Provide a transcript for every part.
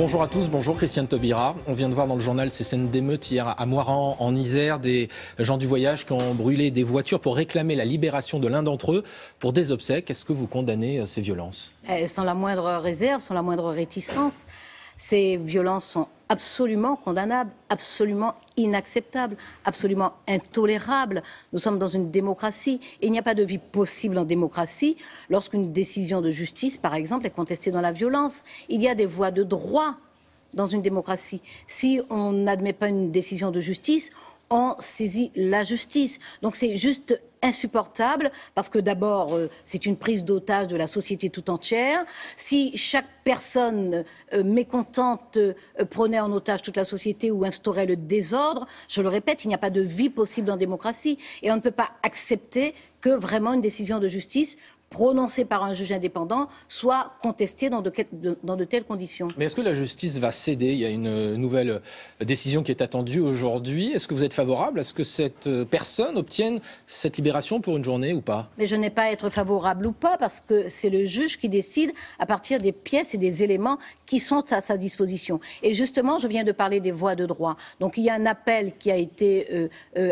Bonjour à tous, bonjour Christiane Taubira. On vient de voir dans le journal ces scènes d'émeute hier à Moiran, en Isère, des gens du voyage qui ont brûlé des voitures pour réclamer la libération de l'un d'entre eux pour des obsèques. Est-ce que vous condamnez euh, ces violences eh, Sans la moindre réserve, sans la moindre réticence. Ces violences sont absolument condamnables, absolument inacceptables, absolument intolérables. Nous sommes dans une démocratie et il n'y a pas de vie possible en démocratie lorsqu'une décision de justice, par exemple, est contestée dans la violence. Il y a des voies de droit dans une démocratie. Si on n'admet pas une décision de justice, ont saisit la justice. Donc c'est juste insupportable parce que d'abord euh, c'est une prise d'otage de la société tout entière. Si chaque personne euh, mécontente euh, prenait en otage toute la société ou instaurait le désordre, je le répète, il n'y a pas de vie possible en démocratie et on ne peut pas accepter que vraiment une décision de justice prononcée par un juge indépendant soit contestée dans de, dans de telles conditions. Mais est-ce que la justice va céder Il y a une euh, nouvelle euh, décision qui est attendue aujourd'hui. Est-ce que vous êtes favorable à ce que cette euh, personne obtienne cette libération pour une journée ou pas Mais je n'ai pas à être favorable ou pas parce que c'est le juge qui décide à partir des pièces et des éléments qui sont à sa disposition. Et justement, je viens de parler des voies de droit. Donc il y a un appel qui a été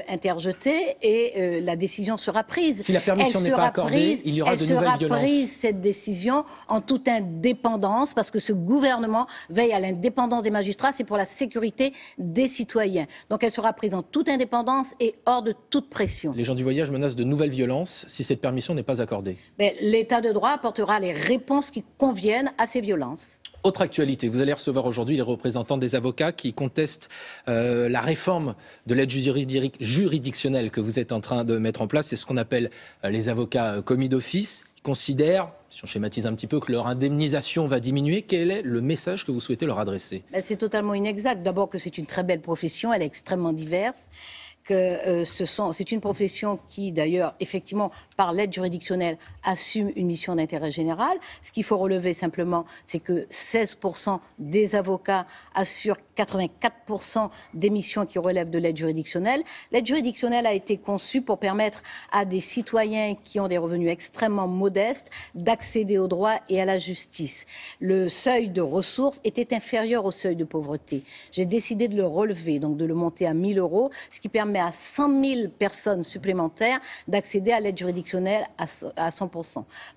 interjeté et la décision sera prise. Si la permission n'est pas accordée, il y aura de sera prise cette décision en toute indépendance, parce que ce gouvernement veille à l'indépendance des magistrats, c'est pour la sécurité des citoyens. Donc elle sera prise en toute indépendance et hors de toute pression. Les gens du voyage menacent de nouvelles violences si cette permission n'est pas accordée. Ben, L'État de droit apportera les réponses qui conviennent à ces violences. Autre actualité, vous allez recevoir aujourd'hui les représentants des avocats qui contestent euh, la réforme de l'aide juridictionnelle que vous êtes en train de mettre en place. C'est ce qu'on appelle euh, les avocats euh, commis d'office considèrent, si on schématise un petit peu, que leur indemnisation va diminuer. Quel est le message que vous souhaitez leur adresser ben, C'est totalement inexact. D'abord que c'est une très belle profession, elle est extrêmement diverse. Euh, c'est une profession qui, d'ailleurs, effectivement, par l'aide juridictionnelle, assume une mission d'intérêt général. Ce qu'il faut relever simplement, c'est que 16% des avocats assurent 84% des missions qui relèvent de l'aide juridictionnelle. L'aide juridictionnelle a été conçue pour permettre à des citoyens qui ont des revenus extrêmement modestes d'accéder aux droits et à la justice. Le seuil de ressources était inférieur au seuil de pauvreté. J'ai décidé de le relever, donc de le monter à 1000 euros, ce qui permet à 100 000 personnes supplémentaires d'accéder à l'aide juridictionnelle à 100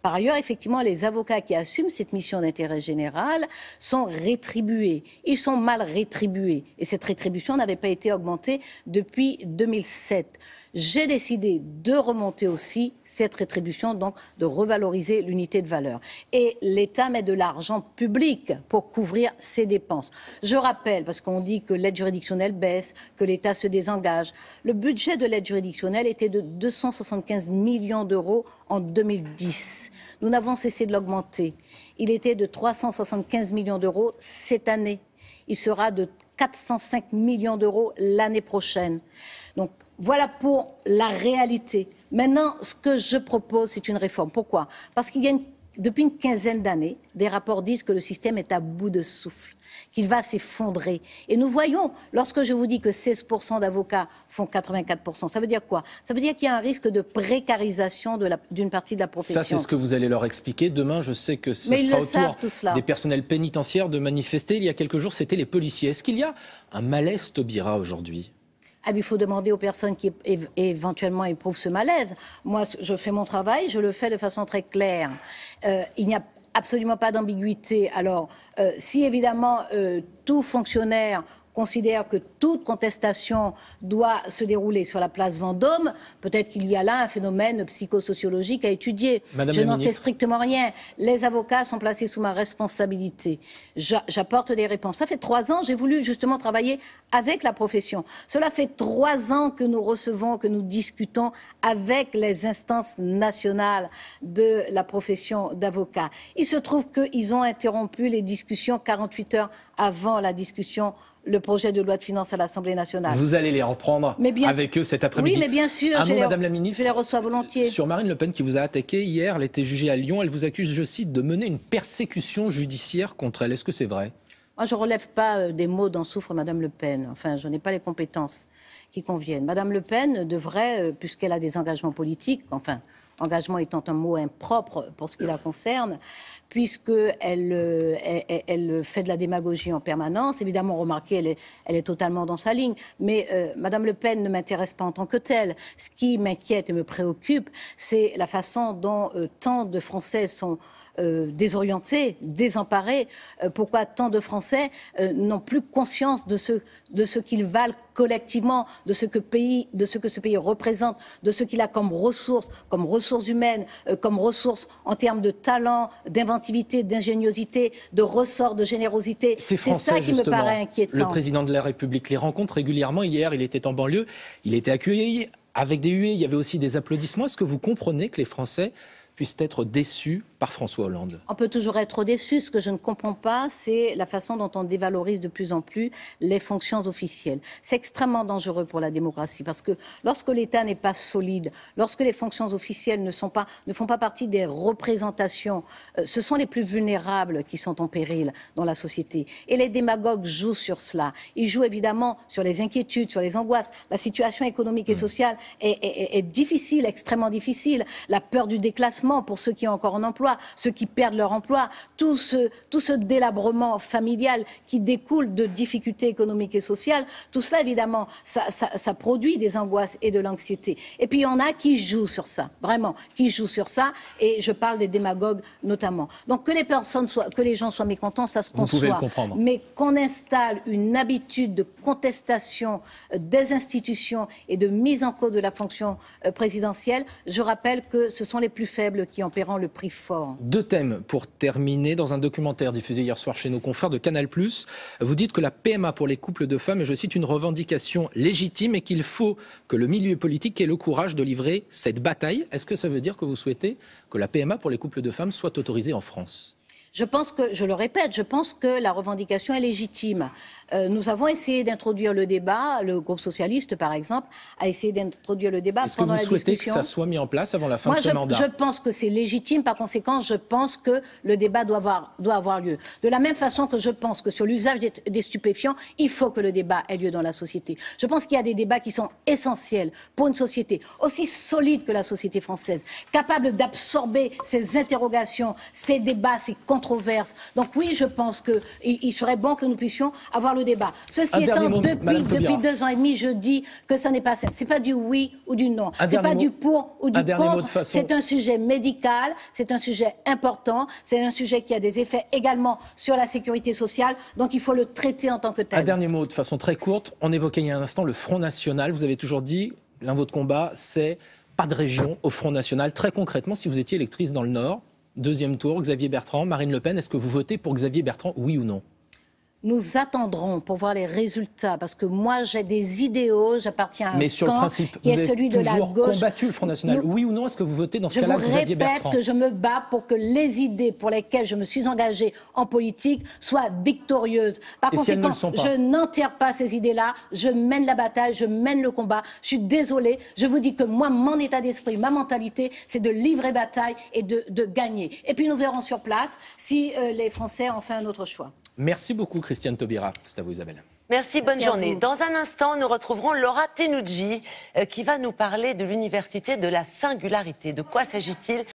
Par ailleurs, effectivement, les avocats qui assument cette mission d'intérêt général sont rétribués. Ils sont mal rétribués. Et cette rétribution n'avait pas été augmentée depuis 2007 j'ai décidé de remonter aussi cette rétribution, donc de revaloriser l'unité de valeur. Et l'État met de l'argent public pour couvrir ses dépenses. Je rappelle, parce qu'on dit que l'aide juridictionnelle baisse, que l'État se désengage, le budget de l'aide juridictionnelle était de 275 millions d'euros en 2010. Nous n'avons cessé de l'augmenter. Il était de 375 millions d'euros cette année. Il sera de 405 millions d'euros l'année prochaine. Donc voilà pour la réalité. Maintenant, ce que je propose, c'est une réforme. Pourquoi Parce qu'il y a une depuis une quinzaine d'années, des rapports disent que le système est à bout de souffle, qu'il va s'effondrer. Et nous voyons, lorsque je vous dis que 16% d'avocats font 84%, ça veut dire quoi Ça veut dire qu'il y a un risque de précarisation d'une partie de la profession. Ça, c'est ce que vous allez leur expliquer. Demain, je sais que ce sera au tour des personnels pénitentiaires de manifester. Il y a quelques jours, c'était les policiers. Est-ce qu'il y a un malaise, Taubira, aujourd'hui ah, il faut demander aux personnes qui éventuellement éprouvent ce malaise. Moi, je fais mon travail, je le fais de façon très claire. Euh, il n'y a absolument pas d'ambiguïté. Alors, euh, si évidemment euh, tout fonctionnaire considère que toute contestation doit se dérouler sur la place Vendôme, peut-être qu'il y a là un phénomène psychosociologique à étudier. je n'en sais strictement rien. Les avocats sont placés sous ma responsabilité. J'apporte des réponses. Ça fait trois ans, j'ai voulu justement travailler avec la profession. Cela fait trois ans que nous recevons, que nous discutons avec les instances nationales de la profession d'avocat. Il se trouve qu'ils ont interrompu les discussions 48 heures avant la discussion le projet de loi de finances à l'Assemblée nationale. Vous allez les reprendre avec eux cet après-midi. Oui, mais bien sûr. Madame la Ministre. Je les reçois volontiers. Sur Marine Le Pen qui vous a attaqué hier, elle était jugée à Lyon. Elle vous accuse, je cite, de mener une persécution judiciaire contre elle. Est-ce que c'est vrai Moi, je ne relève pas euh, des mots dont souffre Madame Le Pen. Enfin, je n'ai pas les compétences qui conviennent. Madame Le Pen devrait, euh, puisqu'elle a des engagements politiques, enfin, engagement étant un mot impropre pour ce qui la concerne, puisqu'elle euh, elle, fait de la démagogie en permanence. Évidemment, remarquez, elle est, totalement dans sa ligne. Mais euh, Madame Le Pen ne m'intéresse pas en tant que telle. Ce qui m'inquiète et me préoccupe, c'est la façon dont euh, tant de Français sont désorientés, désemparés. pourquoi tant de Français n'ont plus conscience de ce qu'ils valent collectivement de ce que ce pays représente, de ce qu'il a comme ressources, comme ressources humaines, euh, comme ressources en termes de talent, d'inventivité, d'ingéniosité, de ressort, de générosité. C'est ça qui me paraît inquiétant. Le président de la République les rencontre régulièrement. Hier, il était en banlieue. Il était accueilli avec des huées. Il y avait aussi des applaudissements. Est-ce que vous comprenez que les Français puissent être déçus François Hollande On peut toujours être déçu. Ce que je ne comprends pas, c'est la façon dont on dévalorise de plus en plus les fonctions officielles. C'est extrêmement dangereux pour la démocratie parce que lorsque l'État n'est pas solide, lorsque les fonctions officielles ne, sont pas, ne font pas partie des représentations, euh, ce sont les plus vulnérables qui sont en péril dans la société. Et les démagogues jouent sur cela. Ils jouent évidemment sur les inquiétudes, sur les angoisses. La situation économique et mm. sociale est difficile, extrêmement difficile. La peur du déclassement pour ceux qui ont encore un emploi ceux qui perdent leur emploi, tout ce, délabrement familial qui découle de difficultés économiques et sociales, tout cela, évidemment, ça, produit des angoisses et de l'anxiété. Et puis, il y en a qui jouent sur ça, vraiment, qui jouent sur ça, et je parle des démagogues notamment. Donc, que les personnes soient, que les gens soient mécontents, ça se conçoit. Mais qu'on installe une habitude de contestation euh, des institutions et de mise en cause de la fonction euh, présidentielle, je rappelle que ce sont les plus faibles qui en paieront le prix fort. Deux thèmes pour terminer. Dans un documentaire diffusé hier soir chez nos confrères de Canal+, vous dites que la PMA pour les couples de femmes est, je cite, une revendication légitime et qu'il faut que le milieu politique ait le courage de livrer cette bataille. Est-ce que ça veut dire que vous souhaitez que la PMA pour les couples de femmes soit autorisée en France je pense que, je le répète, je pense que la revendication est légitime. Euh, nous avons essayé d'introduire le débat, le groupe socialiste par exemple a essayé d'introduire le débat pendant la que vous souhaitez que ça soit mis en place avant la fin de ce je, mandat Je pense que c'est légitime, par conséquent, je pense que le débat doit avoir, doit avoir lieu. De la même façon que je pense que sur l'usage des, stupéfiants, il faut que le débat ait lieu dans la société. Je pense qu'il y a des débats qui sont essentiels pour une société aussi solide que la société française, capable d'absorber ces interrogations, ces débats, ces controverse. Donc oui, je pense qu'il il serait bon que nous puissions avoir le débat. Ceci étant, depuis, deux ans et demi, je dis que ça n'est pas C'est pas du oui ou du non. C'est pas du pour ou du contre. C'est un sujet médical. C'est un sujet important. C'est un sujet qui a des effets également sur la sécurité sociale. Donc il faut le traiter en tant que tel. Un dernier mot de façon très courte. On évoquait il y a un instant le Front National. Vous avez toujours dit, l'un de vos combats, c'est pas de région au Front National. Très concrètement, si vous étiez électrice dans le Nord, Deuxième tour, Xavier Bertrand, Marine Le Pen, est-ce que vous votez pour Xavier Bertrand, oui ou non nous attendrons pour voir les résultats, parce que moi j'ai des idéaux, j'appartiens à un Mais sur le principe, qui est celui de la gauche. combattu le Front National. oui ou non Est-ce que vous votez dans ce cas-là Je vous répète que je me bats pour que les idées pour lesquelles je me suis engagée en politique soient victorieuses. Par conséquent, je n'enterre pas ces idées-là, je mène la bataille, je mène le combat. Je suis désolé je vous dis que moi, mon état d'esprit, ma mentalité, c'est de livrer bataille et de, gagner. Et puis nous verrons sur place si euh, les Français ont fait un autre choix. Merci beaucoup, Christiane Taubira. C'est à vous, Isabelle. Merci, bonne journée. Dans un instant, nous retrouverons Laura Tenuji euh, qui va nous parler de l'université de la singularité. De quoi s'agit-il